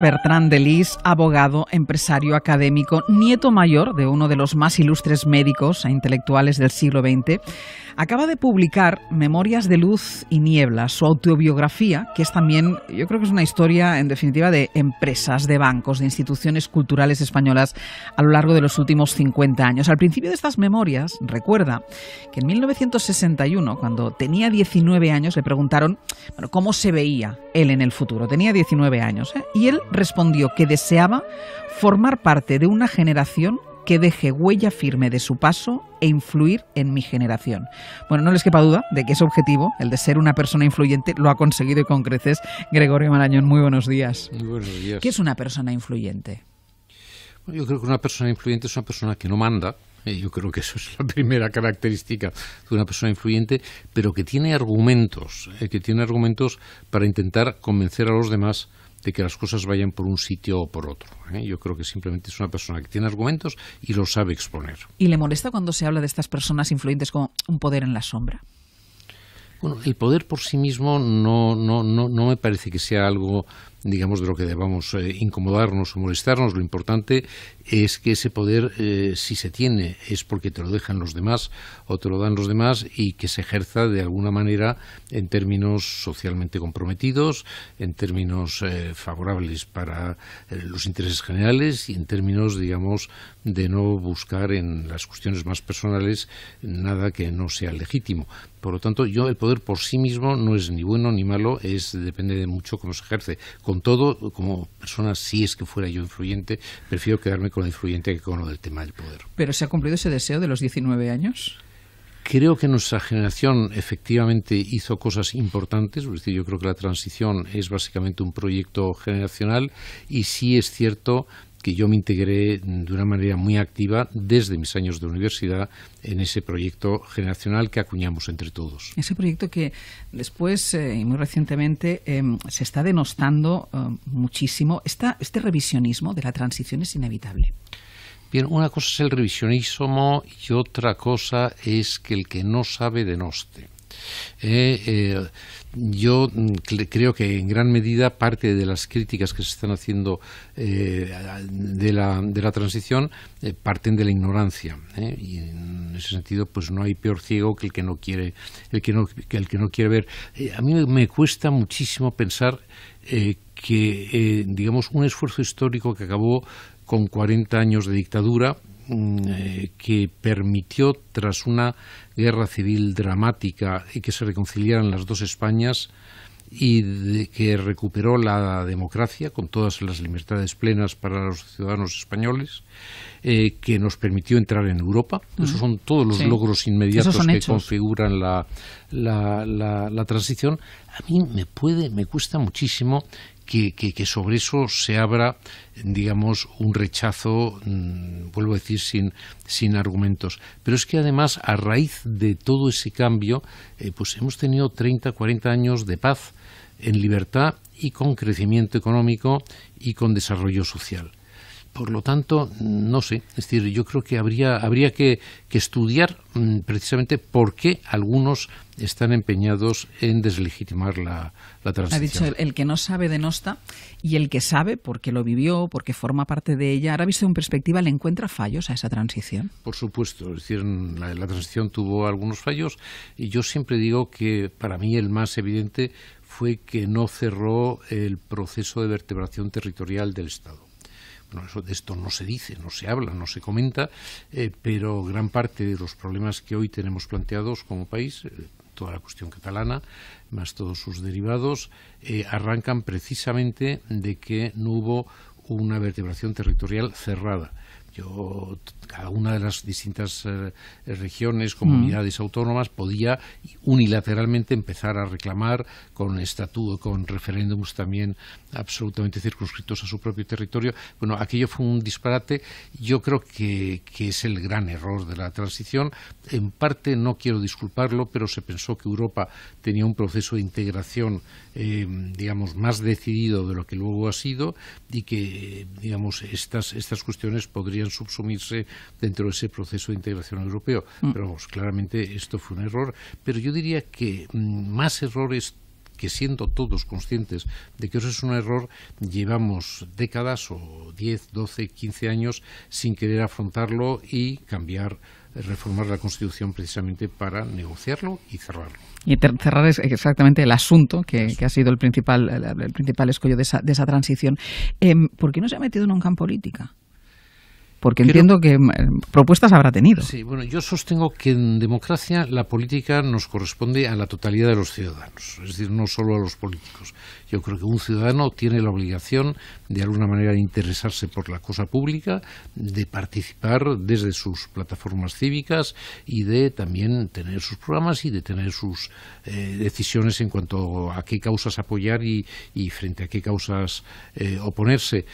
Bertrand Lis, abogado, empresario, académico, nieto mayor de uno de los más ilustres médicos e intelectuales del siglo XX, acaba de publicar Memorias de Luz y Niebla, su autobiografía, que es también, yo creo que es una historia, en definitiva, de empresas, de bancos, de instituciones culturales españolas a lo largo de los últimos 50 años. Al principio de estas memorias, recuerda que en 1961, cuando tenía 19 años, le preguntaron bueno, cómo se veía él en el futuro. Tenía 19 años ¿eh? y él respondió que deseaba formar parte de una generación que deje huella firme de su paso e influir en mi generación. Bueno, no les quepa duda de que ese objetivo, el de ser una persona influyente, lo ha conseguido y con creces. Gregorio Marañón, muy buenos días. Muy buenos días. ¿Qué es una persona influyente? Bueno, yo creo que una persona influyente es una persona que no manda. Eh, yo creo que eso es la primera característica de una persona influyente, pero que tiene argumentos, eh, que tiene argumentos para intentar convencer a los demás de que las cosas vayan por un sitio o por otro. ¿eh? Yo creo que simplemente es una persona que tiene argumentos y los sabe exponer. ¿Y le molesta cuando se habla de estas personas influyentes como un poder en la sombra? Bueno, el poder por sí mismo no me parece que sea algo digamos, de lo que debamos eh, incomodarnos o molestarnos. Lo importante es que ese poder, eh, si se tiene, es porque te lo dejan los demás o te lo dan los demás y que se ejerza de alguna manera en términos socialmente comprometidos, en términos eh, favorables para los intereses generales y en términos, digamos, de no buscar en las cuestiones más personales nada que no sea legítimo. Por lo tanto, yo el poder por sí mismo no es ni bueno ni malo, es depende de mucho cómo se ejerce con todo, como persona, si es que fuera yo influyente, prefiero quedarme con la influyente que con lo del tema del poder. ¿Pero se ha cumplido ese deseo de los 19 años? Creo que nuestra generación efectivamente hizo cosas importantes, es yo creo que la transición es básicamente un proyecto generacional y sí es cierto que yo me integré de una manera muy activa desde mis años de universidad en ese proyecto generacional que acuñamos entre todos. Ese proyecto que después eh, y muy recientemente em, se está denostando eh, muchísimo. este revisionismo de la transición es inevitable. Bien, una cosa es el revisionismo y otra cosa es que el que no sabe denoste. Eh, eh, yo mm, creo que en gran medida parte de las críticas que se están haciendo eh, de, la, de, la, transición eh, parten de la ignorancia y en ese sentido pues no hay peor ciego que el que no quiere el que no el que no quiere ver a mí me cuesta muchísimo pensar que digamos un esfuerzo histórico que acabó con 40 años de dictadura Mm, eh, que permitió, tras una guerra civil dramática, y eh, que se reconciliaran las dos Españas y que recuperó la democracia con todas las libertades plenas para los ciudadanos españoles, eh, que nos permitió entrar en Europa. Esos son todos los logros inmediatos que configuran la, la, la, la transición. A mí me puede, me cuesta muchísimo que, sobre eso se abra, digamos, un rechazo, mm, vuelvo a decir, sin, sin argumentos. Pero es que además, a raíz de todo ese cambio, eh, pues hemos tenido 30, 40 años de paz en libertad y con crecimiento económico y con desarrollo social. Por lo tanto, no sé, es decir, yo creo que habría, habría que, estudiar mm, precisamente por qué algunos están empeñados en deslegitimar la, transición. Ha dicho el, que no sabe de Nosta y el que sabe porque lo vivió, porque forma parte de ella. Ahora visto en perspectiva, ¿le encuentra fallos a esa transición? Por supuesto, es decir, la transición tuvo algunos fallos y yo siempre digo que para mí el más evidente fue que no cerró el proceso de vertebración territorial del Estado de esto no se dice, no se habla, no se comenta, eh, pero gran parte de los problemas que hoy tenemos planteados como país, eh, toda la cuestión catalana, más todos sus derivados, eh, arrancan precisamente de que no hubo una vertebración territorial cerrada cada una de las distintas eh, regiones, comunidades mm. autónomas, podía unilateralmente empezar a reclamar con estatuto, con referéndums también absolutamente circunscritos a su propio territorio. Bueno, aquello fue un disparate. Yo creo que, es el gran error de la transición. En parte no quiero disculparlo, pero se pensó que Europa tenía un proceso de integración, em, digamos, más decidido de lo que luego ha sido y que, digamos, estas, estas cuestiones podrían subsumirse dentro de ese proceso de integración europeo. Mm. Pero claramente esto fue un error. Pero yo diría que mm, más errores que siendo todos conscientes de que eso es un error, llevamos décadas o 10, 12, 15 años sin querer afrontarlo y cambiar, reformar la Constitución precisamente para negociarlo y cerrarlo. Y cerrar es exactamente el asunto que, ha sido el principal, el, principal escollo de esa, transición. Em, ¿Por qué no se ha metido nunca en política? Porque entiendo que eh, propuestas habrá tenido. Sí, bueno, yo sostengo que en democracia la política nos corresponde a la totalidad de los ciudadanos, es decir, no solo a los políticos. Yo creo que un ciudadano tiene la obligación de alguna manera de interesarse por la cosa pública, de participar desde sus plataformas cívicas y de también tener sus programas y de tener sus eh, decisiones en cuanto a qué causas apoyar y, frente a qué causas eh, oponerse.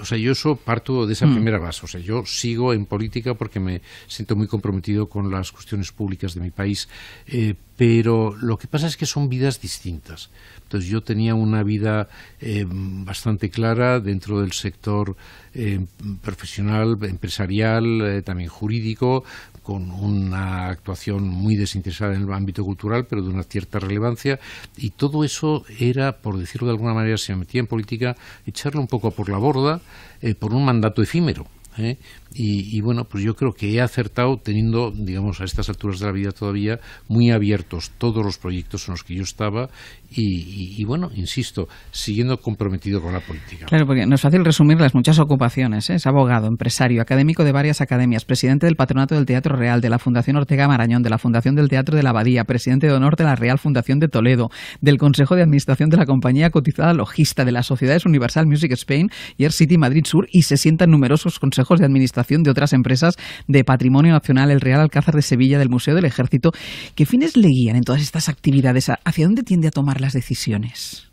o sea, yo eso parto de esa primera base. O sea, yo sigo en política porque me siento muy comprometido con las cuestiones públicas de mi país, eh, pero lo que pasa es que son vidas distintas. Entonces yo tenía una vida eh, bastante clara dentro del sector eh, profesional, empresarial, también jurídico, con una actuación muy desinteresada en el ámbito cultural, pero de una cierta relevancia, y todo eso era, por decirlo de alguna manera, se metía en política, echarle un poco por la borda eh, por un mandato efímero. ¿eh? Y, bueno, pues yo creo que he acertado teniendo, digamos, a estas alturas de la vida todavía muy abiertos todos los proyectos en los que yo estaba y, bueno, insisto, siguiendo comprometido con la política. Claro, porque no es fácil resumir las muchas ocupaciones. ¿eh? Es abogado, empresario, académico de varias academias, presidente del Patronato del Teatro Real, de la Fundación Ortega Marañón, de la Fundación del Teatro de la Abadía, presidente de honor de la Real Fundación de Toledo, del Consejo de Administración de la Compañía Cotizada Logista, de las Sociedades Universal Music Spain y Air City Madrid Sur y se sientan numerosos consejos de administración de otras empresas de patrimonio nacional, el Real Alcázar de Sevilla, del Museo del Ejército. ¿Qué fines le guían en todas estas actividades? ¿Hacia dónde tiende a tomar las decisiones?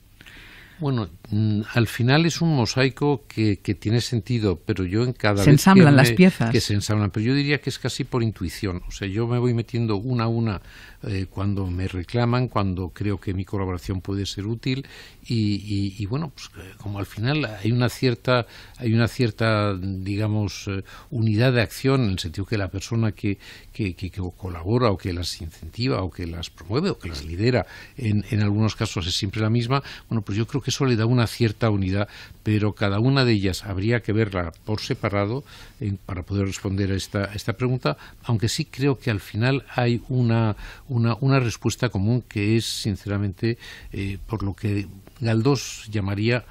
Bueno, mm, al final es un mosaico que, tiene sentido, pero yo en cada se ensamblan las piezas se ensamblan, pero yo diría que es casi por intuición. O sea, yo me voy metiendo una a una eh, cuando me reclaman, cuando creo que mi colaboración puede ser útil y, bueno, pues eh, como al final hay una cierta hay una cierta digamos eh, unidad de acción en el sentido que la persona que, que, que colabora o que las incentiva o que las promueve o que las lidera en, en algunos casos es siempre la misma. Bueno, pues yo creo que eso le da una cierta unidad, pero cada una de ellas habría que verla por separado para poder responder a esta, esta, pregunta, aunque sí creo que al final hay una, una, respuesta común que es, sinceramente, eh, por lo que Galdós llamaría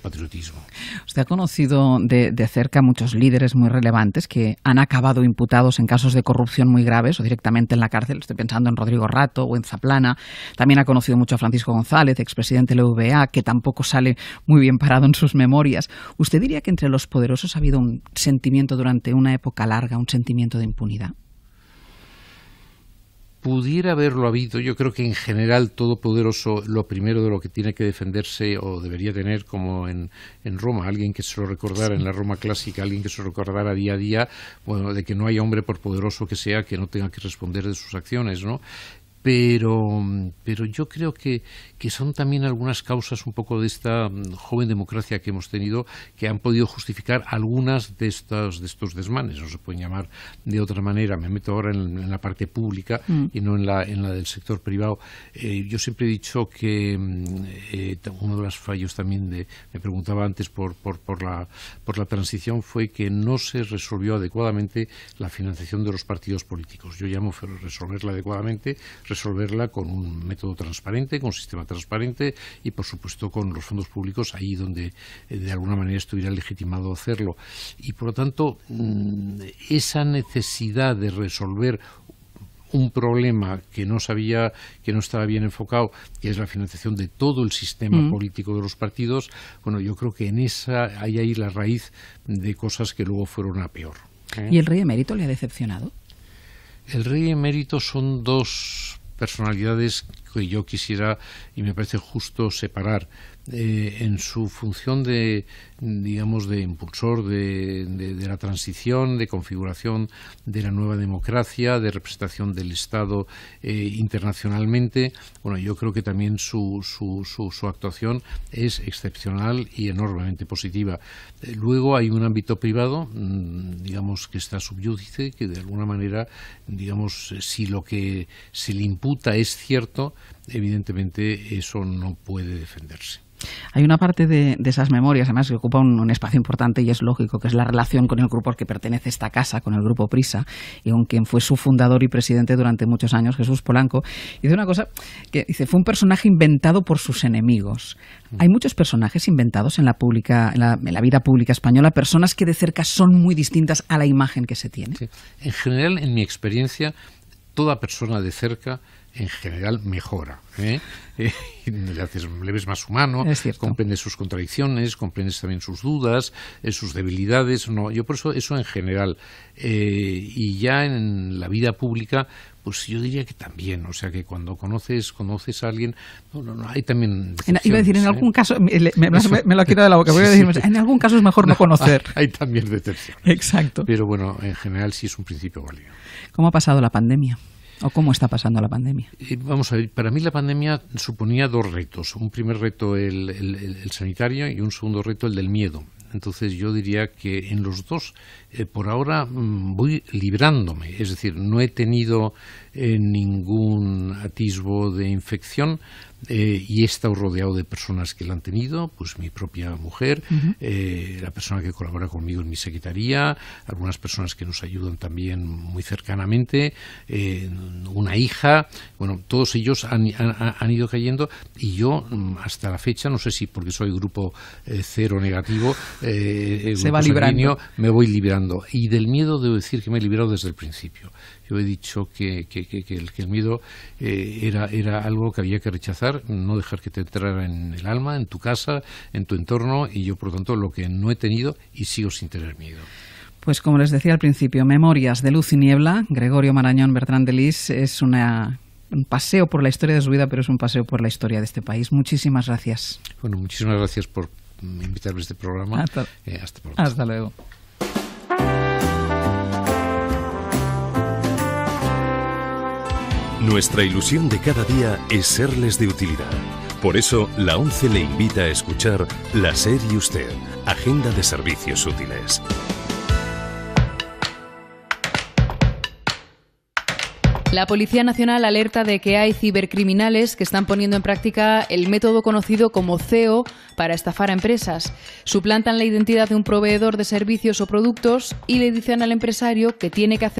patriotismo. Usted ha conocido de, de, cerca muchos líderes muy relevantes que han acabado imputados en casos de corrupción muy graves o directamente en la cárcel. Estoy pensando en Rodrigo Rato o en Zaplana. También ha conocido mucho a Francisco González, expresidente la UVA, que tampoco sale muy bien parado en sus memorias. ¿Usted diría que entre los poderosos ha habido un sentimiento durante una época larga, un sentimiento de impunidad? pudiera haberlo habido, yo creo que en general todo poderoso lo primero de lo que tiene que defenderse o debería tener como en, en Roma, alguien que se lo recordara en la Roma clásica, alguien que se lo recordara día a día, bueno, de que no hay hombre por poderoso que sea que no tenga que responder de sus acciones, ¿no? pero, pero yo creo que, son también algunas causas un poco de esta joven democracia que hemos tenido que han podido justificar algunas de de estos desmanes, no se pueden llamar de otra manera. Me meto ahora en, la parte pública mm. y no en la, en la del sector privado. Eh, yo siempre he dicho que mm, eh, uno de los fallos también de, me preguntaba antes por, por, la, por la transición fue que no se resolvió adecuadamente la financiación de los partidos políticos. Yo llamo resolverla adecuadamente resolverla con un método transparente, con un sistema transparente y, por supuesto, con los fondos públicos ahí donde eh, de alguna manera estuviera legitimado hacerlo. Y, por lo tanto, mm, esa necesidad de resolver un problema que no sabía, que no estaba bien enfocado, que es la financiación de todo el sistema mm. político de los partidos, bueno, yo creo que en esa hay ahí la raíz de cosas que luego fueron a peor. ¿eh? ¿Y el rey emérito le ha decepcionado? El rey emérito son dos personalidades que yo quisiera y me parece justo separar eh, en su función de digamos de impulsor de, la transición de configuración de la nueva democracia de representación del estado eh, internacionalmente bueno yo creo que también su, su, su, su, actuación es excepcional y enormemente positiva eh, luego hay un ámbito privado mm, digamos que está subyúdice que de alguna manera digamos si lo que se le impulsa es cierto, evidentemente eso no puede defenderse. Hay una parte de, esas memorias, además, que ocupa un, espacio importante y es lógico, que es la relación con el grupo al que pertenece esta casa, con el grupo Prisa, y con quien fue su fundador y presidente durante muchos años, Jesús Polanco. Y dice una cosa que dice, fue un personaje inventado por sus enemigos. Mm. Hay muchos personajes inventados en la, en la, vida pública española, personas que de cerca son muy distintas a la imagen que se tiene. En general, en mi experiencia, toda persona de cerca en general mejora. ¿eh? le ves más humano, comprendes sus contradicciones, comprendes también sus dudas, eh, sus debilidades. No, yo por eso eso en general. Eh, y ya en la vida pública, pues yo diría que también, o sea que cuando conoces conoces a alguien, no, no, no hay también iba a decir en ¿eh? algún caso me, lo ha quitado de la boca, voy a decir, en algún caso es mejor no, conocer. Hay, también detección Exacto. Pero bueno, en general sí es un principio válido. ¿Cómo ha pasado la pandemia? ¿O cómo está pasando la pandemia? vamos a ver, para mí la pandemia suponía dos retos. Un primer reto el, sanitario y un segundo reto el del miedo. Entonces yo diría que en los dos, eh, por ahora, mm, voy librándome. Es decir, no he tenido eh, ningún atisbo de infección, eh, y he estado rodeado de personas que la han tenido, pues mi propia mujer, eh, la persona que colabora conmigo en mi secretaría, algunas personas que nos ayudan también muy cercanamente, eh, una hija, bueno, todos ellos han, han, ido cayendo y yo mm, hasta la fecha, no sé si porque soy grupo cero negativo, Se va librando. me voy liberando Y del miedo debo decir que me he liberado desde el principio. Yo he dicho que, que, que, que el, el, miedo era, era algo que había que rechazar no dejar que te entrara en el alma, en tu casa, en tu entorno, y yo, por tanto, lo que no he tenido y sigo sin tener miedo. Pues como les decía al principio, Memorias de Luz y Niebla, Gregorio Marañón Bertrand de Lis, es un paseo por la historia de su vida, pero es un paseo por la historia de este país. Muchísimas gracias. Bueno, muchísimas gracias por invitarme a este programa. Hasta eh, luego. Nuestra ilusión de cada día es serles de utilidad. Por eso, la ONCE le invita a escuchar La Ser y Usted, Agenda de Servicios Útiles. La Policía Nacional alerta de que hay cibercriminales que están poniendo en práctica el método conocido como CEO para estafar a empresas. Suplantan la identidad de un proveedor de servicios o productos y le dicen al empresario que tiene que hacer